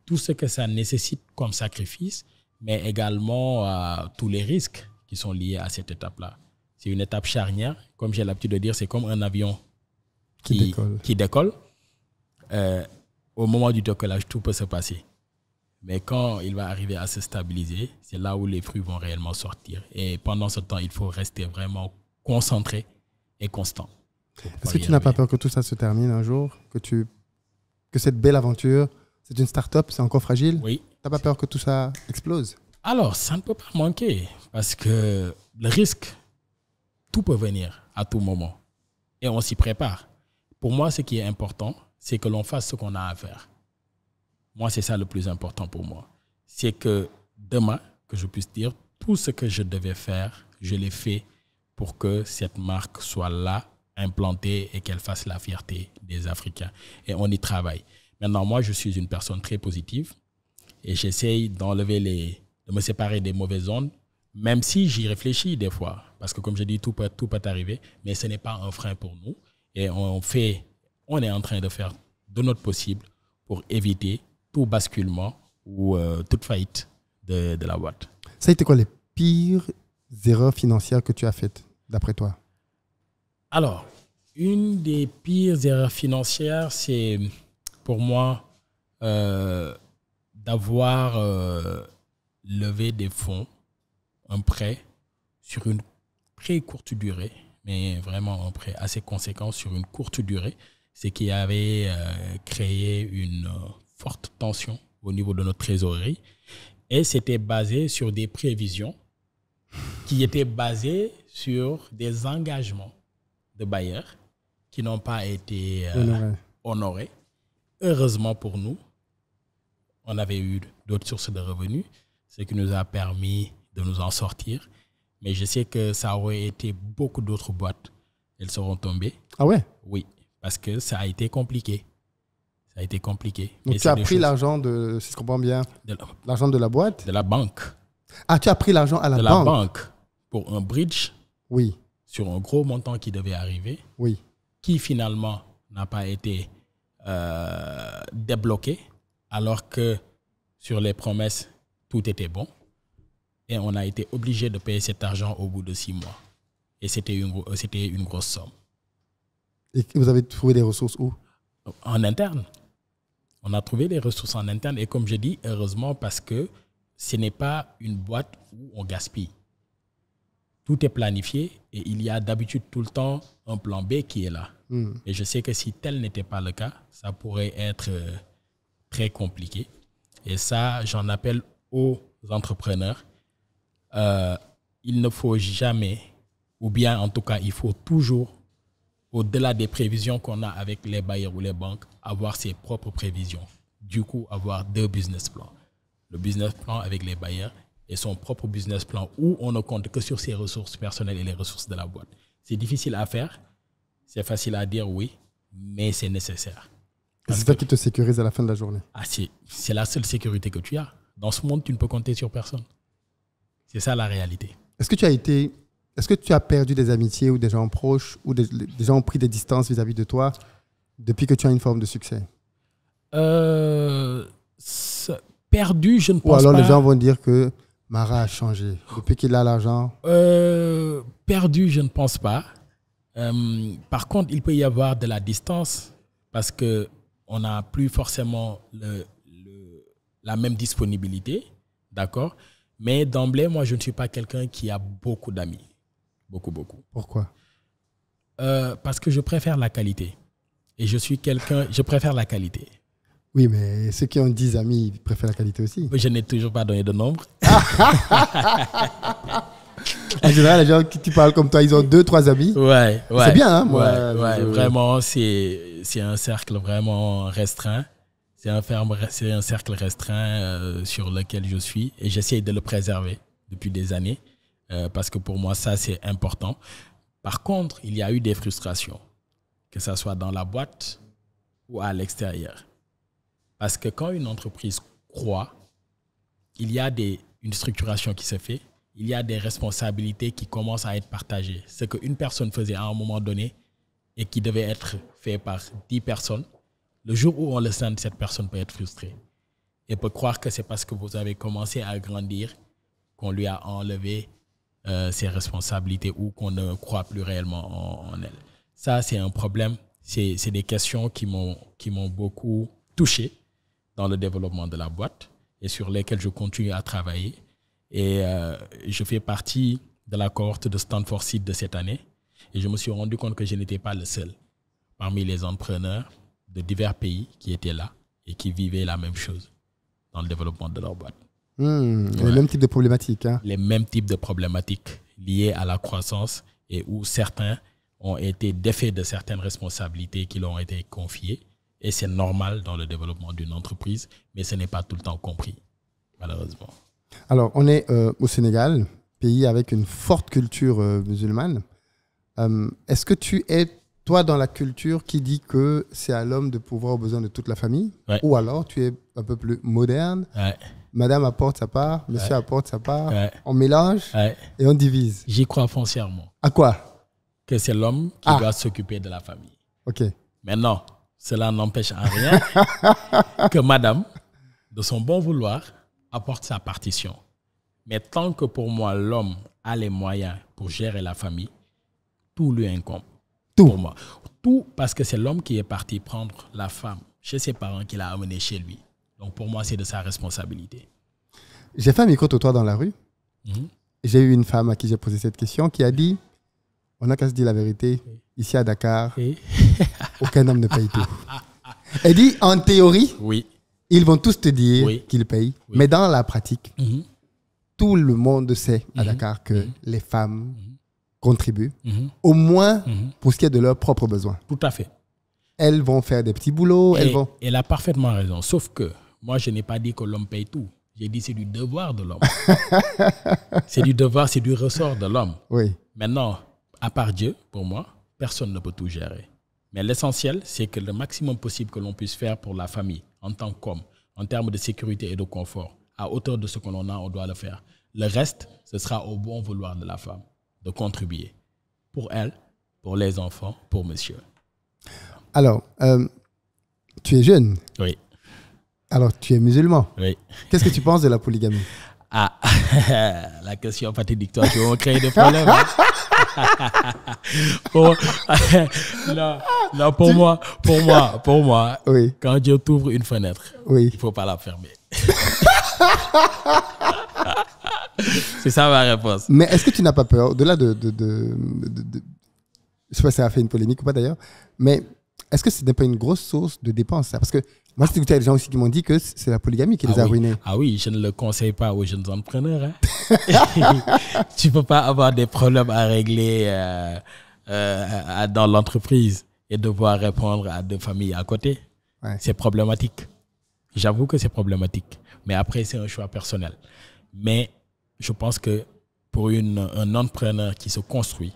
tout ce que ça nécessite comme sacrifice, mais également euh, tous les risques qui sont liés à cette étape-là. C'est une étape charnière. Comme j'ai l'habitude de dire, c'est comme un avion qui, décolle. Euh, au moment du décollage, tout peut se passer. Mais quand il va arriver à se stabiliser, c'est là où les fruits vont réellement sortir. Et pendant ce temps, il faut rester vraiment concentré et constant. Est-ce que tu n'as pas peur que tout ça se termine un jour Que, tu... que cette belle aventure c'est une start-up, c'est encore fragile. Oui. T'as pas peur que tout ça explose Alors, ça ne peut pas manquer parce que le risque, tout peut venir à tout moment et on s'y prépare. Pour moi, ce qui est important, c'est que l'on fasse ce qu'on a à faire. Moi, c'est ça le plus important pour moi. C'est que demain, que je puisse dire tout ce que je devais faire, je l'ai fait pour que cette marque soit là, implantée et qu'elle fasse la fierté des Africains. Et on y travaille. Maintenant, moi, je suis une personne très positive et j'essaye d'enlever les, de me séparer des mauvaises ondes, même si j'y réfléchis des fois. Parce que, comme je dis, tout peut, tout peut arriver, mais ce n'est pas un frein pour nous. Et on, fait, on est en train de faire de notre possible pour éviter tout basculement ou euh, toute faillite de, de la boîte. Ça a été quoi les pires erreurs financières que tu as faites, d'après toi Alors, une des pires erreurs financières, c'est pour moi, euh, d'avoir euh, levé des fonds, un prêt, sur une très courte durée, mais vraiment un prêt assez conséquent sur une courte durée, c'est qui avait euh, créé une forte tension au niveau de notre trésorerie. Et c'était basé sur des prévisions qui étaient basées sur des engagements de bailleurs qui n'ont pas été honorés heureusement pour nous, on avait eu d'autres sources de revenus, ce qui nous a permis de nous en sortir. Mais je sais que ça aurait été beaucoup d'autres boîtes. Elles seront tombées. Ah ouais Oui, parce que ça a été compliqué. Ça a été compliqué. Mais tu as pris l'argent de, si je comprends bien, l'argent de la boîte De la banque. Ah, tu as pris l'argent à la banque De la banque pour un bridge. Oui. Sur un gros montant qui devait arriver. Oui. Qui finalement n'a pas été euh, débloqué, alors que sur les promesses, tout était bon. Et on a été obligé de payer cet argent au bout de six mois. Et c'était une, c'était une grosse somme. Et vous avez trouvé des ressources où En interne. On a trouvé des ressources en interne. Et comme je dis, heureusement, parce que ce n'est pas une boîte où on gaspille tout est planifié et il y a d'habitude tout le temps un plan B qui est là. Hmm. Et je sais que si tel n'était pas le cas, ça pourrait être euh, très compliqué. Et ça, j'en appelle aux entrepreneurs. Euh, il ne faut jamais, ou bien en tout cas, il faut toujours, au-delà des prévisions qu'on a avec les bailleurs ou les banques, avoir ses propres prévisions. Du coup, avoir deux business plans. Le business plan avec les bailleurs et son propre business plan où on ne compte que sur ses ressources personnelles et les ressources de la boîte. C'est difficile à faire, c'est facile à dire oui, mais c'est nécessaire. C'est ça qui te sécurise à la fin de la journée. Ah, c'est la seule sécurité que tu as. Dans ce monde, tu ne peux compter sur personne. C'est ça la réalité. Est-ce que tu as été, est-ce que tu as perdu des amitiés ou des gens proches ou des, gens ont pris des distances vis-à-vis de toi depuis que tu as une forme de succès euh, Perdu, je ne pense pas. Ou alors les gens vont dire que Mara a changé depuis qu'il a l'argent euh, Perdu, je ne pense pas. Euh, par contre, il peut y avoir de la distance parce que on n'a plus forcément la même disponibilité, d'accord. Mais d'emblée, moi, je ne suis pas quelqu'un qui a beaucoup d'amis, beaucoup, beaucoup. Pourquoi euh, Parce que je préfère la qualité et je suis quelqu'un, je préfère la qualité. Oui, mais ceux qui ont 10 amis ils préfèrent la qualité aussi. Je n'ai toujours pas donné de nombre. en général, les gens qui tu comme toi, ils ont 2-3 amis. Ouais, ouais. C'est bien, hein, moi. Vraiment, c'est un cercle vraiment restreint. C'est un, un, cercle restreint euh, sur lequel je suis et j'essaye de le préserver depuis des années euh, parce que pour moi, ça, c'est important. Par contre, il y a eu des frustrations, que ce soit dans la boîte ou à l'extérieur. Parce que quand une entreprise croit, il y a des, une structuration qui se fait, il y a des responsabilités qui commencent à être partagées. Ce qu'une personne faisait à un moment donné et qui devait être fait par 10 personnes, le jour où on le sent, cette personne peut être frustrée et peut croire que c'est parce que vous avez commencé à grandir qu'on lui a enlevé euh, ses responsabilités ou qu'on ne croit plus réellement en, en elle. Ça, c'est un problème. C'est des questions qui m'ont beaucoup touché dans le développement de la boîte et sur lesquels je continue à travailler. Et euh, je fais partie de la cohorte de Stanford Seed de cette année. Et je me suis rendu compte que je n'étais pas le seul parmi les entrepreneurs de divers pays qui étaient là et qui vivaient la même chose dans le développement de leur boîte. Hmm, les mêmes types de problématiques. Hein. Les mêmes types de problématiques liées à la croissance et où certains ont été défaits de certaines responsabilités qui leur ont été confiées et c'est normal dans le développement d'une entreprise, mais ce n'est pas tout le temps compris, malheureusement. Alors, on est euh, au Sénégal, pays avec une forte culture euh, musulmane. Euh, est-ce que tu es, toi, dans la culture qui dit que c'est à l'homme de pouvoir aux besoins de toute la famille Ou alors tu es un peu plus moderne Madame apporte sa part, monsieur apporte sa part, on mélange et on divise. J'y crois foncièrement. À quoi Que c'est l'homme qui ah. doit s'occuper de la famille. Ok. Maintenant, cela n'empêche en rien que madame, de son bon vouloir, apporte sa partition. Mais tant que pour moi, l'homme a les moyens pour gérer la famille, tout lui incombe. Tout. moi. Tout parce que c'est l'homme qui est parti prendre la femme chez ses parents qu'il a amenée chez lui. Donc pour moi, c'est de sa responsabilité. J'ai fait un micro totoir dans la rue. Mhm. J'ai eu une femme à qui j'ai posé cette question qui a dit on n'a qu'à se dire la vérité. Ici à Dakar, aucun homme ne paye tout. Elle dit, en théorie, oui. ils vont tous te dire qu'ils payent. Mais dans la pratique, mhm. tout le monde sait à mhm. Dakar que mhm. les femmes contribuent, au moins pour ce qui est de leurs propres besoins. Tout à fait. Elles vont faire des petits boulots. elles vont... Elle a parfaitement raison. Sauf que moi, je n'ai pas dit que l'homme paye tout. J'ai dit c'est du devoir de l'homme. c'est du devoir, c'est du ressort de l'homme. Oui. Maintenant, à part Dieu, pour moi, personne ne peut tout gérer. Mais l'essentiel, c'est que le maximum possible que l'on puisse faire pour la famille, en tant qu'homme, en termes de sécurité et de confort, à hauteur de ce qu'on l'on a, on doit le faire. Le reste, ce sera au bon vouloir de la femme de contribuer pour elle, pour les enfants, pour monsieur. Alors, euh, tu es jeune. Oui. Alors, tu es musulman. Oui. Qu'est-ce que tu penses de la polygamie Ah, la question fatidique, toi, tu vas créer des problèmes. Hein. pour, là, là, pour moi, pour moi, pour moi, oui. quand Dieu t'ouvre une fenêtre, oui. il faut pas la fermer. c'est ça ma réponse. Mais est-ce que tu n'as pas peur, au-delà de, de, de, Je sais pas si ça a fait une polémique ou pas d'ailleurs, mais est-ce que ce n'est pas une grosse source de dépenses Parce que moi, j'ai écouté des gens aussi qui m'ont dit que c'est la polygamie qui ah les a ruinés. Ah oui, je ne le conseille pas aux jeunes entrepreneurs. Hein. tu peux pas avoir des problèmes à régler euh, euh, dans l'entreprise et devoir répondre à deux familles à côté. C'est problématique. J'avoue que c'est problématique. Mais après, c'est un choix personnel. Mais je pense que pour une, un entrepreneur qui se construit,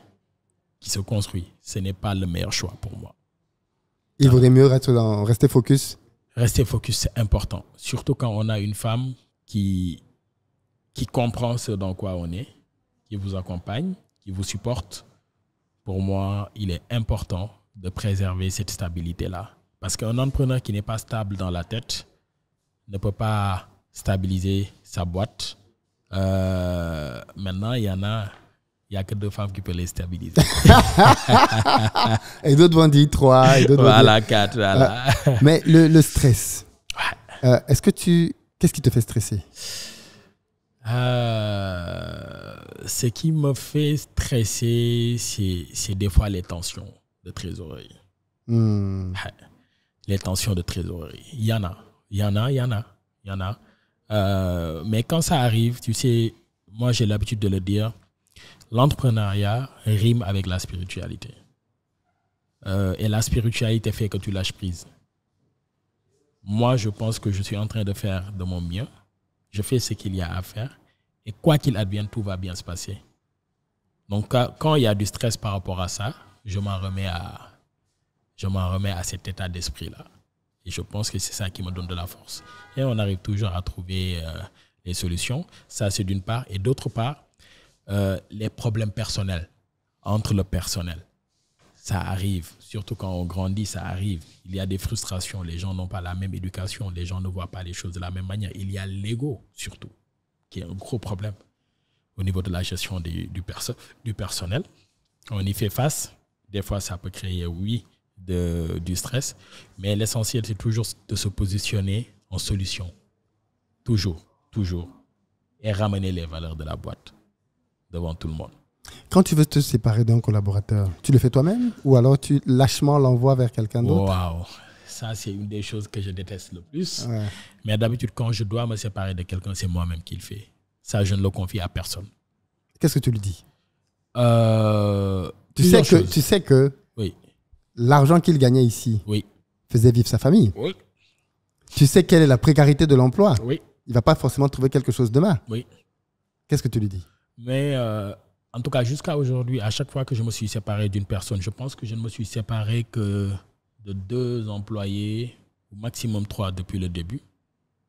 qui se construit, ce n'est pas le meilleur choix pour moi. Il vaudrait mieux rester focus rester focus, c'est important. Surtout quand on a une femme qui, qui comprend ce dans quoi on est, qui vous accompagne, qui vous supporte. Pour moi, il est important de préserver cette stabilité-là. Parce qu'un entrepreneur qui n'est pas stable dans la tête ne peut pas stabiliser sa boîte. Euh, maintenant, il y en a il n'y a que deux femmes qui peuvent les stabiliser. et d'autres vont dire trois. Et voilà, quatre. Euh, mais le, stress. Euh, est-ce que tu. Qu'est-ce qui te fait stresser euh, Ce qui me fait stresser, c'est des fois les tensions de trésorerie. Hmm. Les tensions de trésorerie. Il y en a. Il y en a, il y en a. Il y en a. mais quand ça arrive, tu sais, moi j'ai l'habitude de le dire l'entrepreneuriat rime avec la spiritualité. Euh, et la spiritualité fait que tu lâches prise. Moi, je pense que je suis en train de faire de mon mieux. Je fais ce qu'il y a à faire. Et quoi qu'il advienne, tout va bien se passer. Donc, quand il y a du stress par rapport à ça, je m'en remets à, je m'en remets à cet état d'esprit-là. Et je pense que c'est ça qui me donne de la force. Et on arrive toujours à trouver euh, les solutions. Ça, c'est d'une part. Et d'autre part, euh, les problèmes personnels entre le personnel. Ça arrive, surtout quand on grandit, ça arrive. Il y a des frustrations, les gens n'ont pas la même éducation, les gens ne voient pas les choses de la même manière. Il y a l'ego, surtout, qui est un gros problème au niveau de la gestion du, du personnel. On y fait face. Des fois, ça peut créer, oui, du stress, mais l'essentiel, c'est toujours de se positionner en solution. Toujours, toujours. Et ramener les valeurs de la boîte devant tout le monde. Quand tu veux te séparer d'un collaborateur, tu le fais toi-même ou alors tu lâchement l'envoies vers quelqu'un d'autre Waouh Ça, c'est une des choses que je déteste le plus. Mais d'habitude, quand je dois me séparer de quelqu'un, c'est moi-même qui le fais. Ça, je ne le confie à personne. Qu'est-ce que tu lui dis euh, tu, sais que, tu sais que oui. l'argent qu'il gagnait ici oui. faisait vivre sa famille. Tu sais quelle est la précarité de l'emploi. Oui. Il ne va pas forcément trouver quelque chose demain. Oui. Qu'est-ce que tu lui dis mais euh, en tout cas, jusqu'à aujourd'hui, à chaque fois que je me suis séparé d'une personne, je pense que je ne me suis séparé que de deux employés, au maximum trois depuis le début,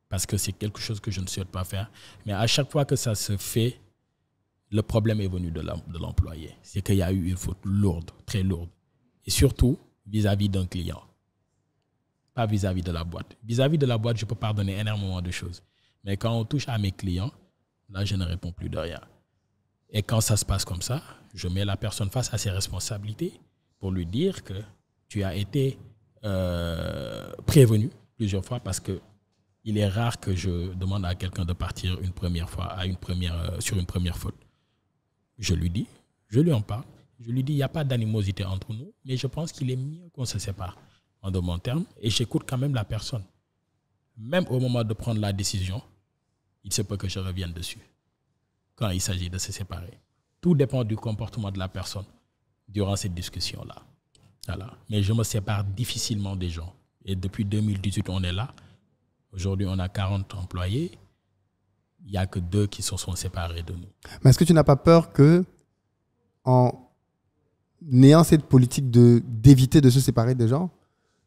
parce que c'est quelque chose que je ne souhaite pas faire. Mais à chaque fois que ça se fait, le problème est venu de l'employé. C'est qu'il y a eu une faute lourde, très lourde. Et surtout vis-à-vis d'un client, pas vis-à-vis de la boîte. vis à -vis de la boîte, je peux pardonner énormément de choses. Mais quand on touche à mes clients, là, je ne réponds plus de rien. Et quand ça se passe comme ça, je mets la personne face à ses responsabilités pour lui dire que tu as été euh, prévenu plusieurs fois parce que il est rare que je demande à quelqu'un de partir une première fois à une première, euh, sur une première faute. Je lui dis, je lui en parle, je lui dis, il n'y a pas d'animosité entre nous, mais je pense qu'il est mieux qu'on se sépare en de terme et j'écoute quand même la personne. Même au moment de prendre la décision, il se peut que je revienne dessus quand il s'agit de se séparer. Tout dépend du comportement de la personne durant cette discussion-là. Voilà. Mais je me sépare difficilement des gens. Et depuis 2018, on est là. Aujourd'hui, on a 40 employés. Il n'y a que deux qui se sont séparés de nous. Mais est-ce que tu n'as pas peur que, en ayant cette politique d'éviter de, se séparer des gens,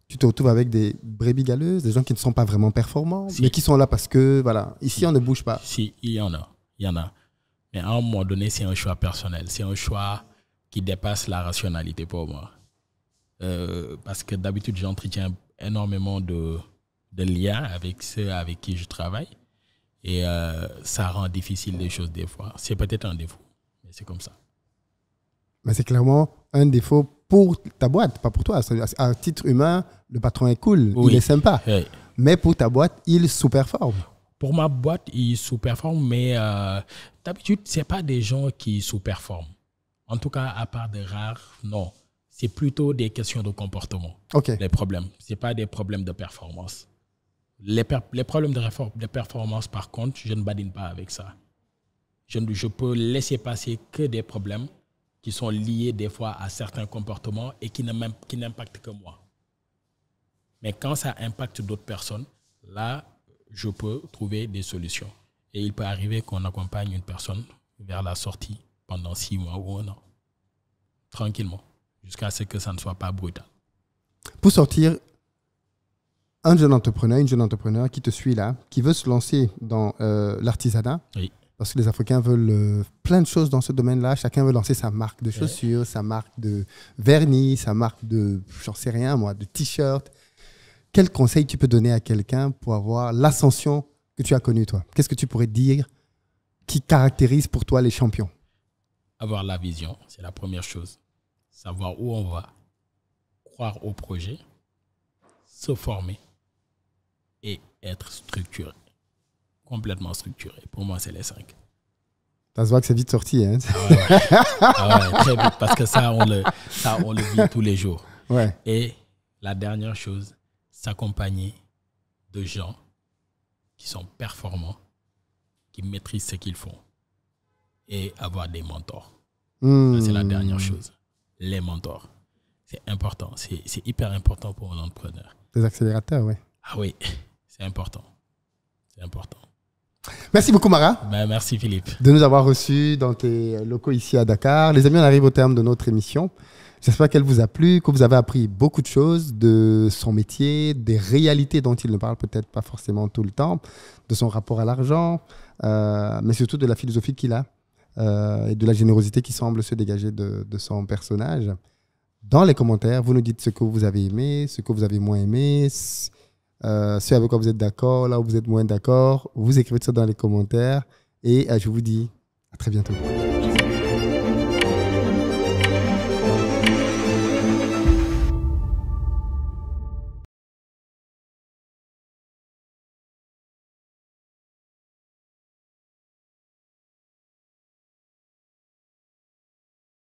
tu te retrouves avec des brebis galeuses, des gens qui ne sont pas vraiment performants, mais qui sont là parce que, voilà, ici, on ne bouge pas. Si, il y en a. Il y en a. Mais à un moment donné, c'est un choix personnel. C'est un choix qui dépasse la rationalité pour moi. Euh, parce que d'habitude, j'entretiens énormément de, liens avec ceux avec qui je travaille. Et euh, ça rend difficile les choses des fois. C'est peut-être un défaut, mais c'est comme ça. Mais c'est clairement un défaut pour ta boîte, pas pour toi. À titre humain, le patron est cool, il est sympa. Mais pour ta boîte, il sous-performe. Pour ma boîte, il sous-performe, mais euh, d'habitude, ce pas des gens qui sous-performent. En tout cas, à part des rares, non. C'est plutôt des questions de comportement. des Les problèmes. Ce pas des problèmes de performance. Les, problèmes de, performance, par contre, je ne badine pas avec ça. Je, ne, je peux laisser passer que des problèmes qui sont liés des fois à certains comportements et qui n'impactent que moi. Mais quand ça impacte d'autres personnes, là, je peux trouver des solutions. Et il peut arriver qu'on accompagne une personne vers la sortie pendant six mois ou un an, tranquillement, jusqu'à ce que ça ne soit pas brutal. Pour sortir, un jeune entrepreneur, une jeune entrepreneur qui te suit là, qui veut se lancer dans euh, l'artisanat, parce que les Africains veulent euh, plein de choses dans ce domaine-là. Chacun veut lancer sa marque de chaussures, sa marque de vernis, sa marque de, j'en sais rien moi, de t-shirt. Quel conseil tu peux donner à quelqu'un pour avoir l'ascension que tu as connu, toi Qu'est-ce que tu pourrais dire qui caractérise pour toi les champions Avoir la vision, c'est la première chose. Savoir où on va, croire au projet, se former et être structuré. Complètement structuré. Pour moi, c'est les cinq. Ça se voit que c'est vite sorti. Hein ah ah très vite, parce que ça on, le, ça, on le vit tous les jours. Ouais. Et la dernière chose, s'accompagner de gens sont performants, qui maîtrisent ce qu'ils font et avoir des mentors. C'est la hmm. dernière chose. Les mentors. C'est important. C'est hyper important pour un entrepreneur. Des accélérateurs, oui. Ah oui, c'est important. C'est important. Merci beaucoup, Mara. Ben, merci, Philippe. De nous avoir reçus dans tes locaux ici à Dakar. Les amis, on arrive au terme de notre émission. J'espère qu'elle vous a plu, que vous avez appris beaucoup de choses de son métier, des réalités dont il ne parle peut-être pas forcément tout le temps, de son rapport à l'argent, euh, mais surtout de la philosophie qu'il a euh, et de la générosité qui semble se dégager de, son personnage. Dans les commentaires, vous nous dites ce que vous avez aimé, ce que vous avez moins aimé, euh, ce avec quoi vous êtes d'accord, là où vous êtes moins d'accord. Vous écrivez ça dans les commentaires et euh, je vous dis à très bientôt.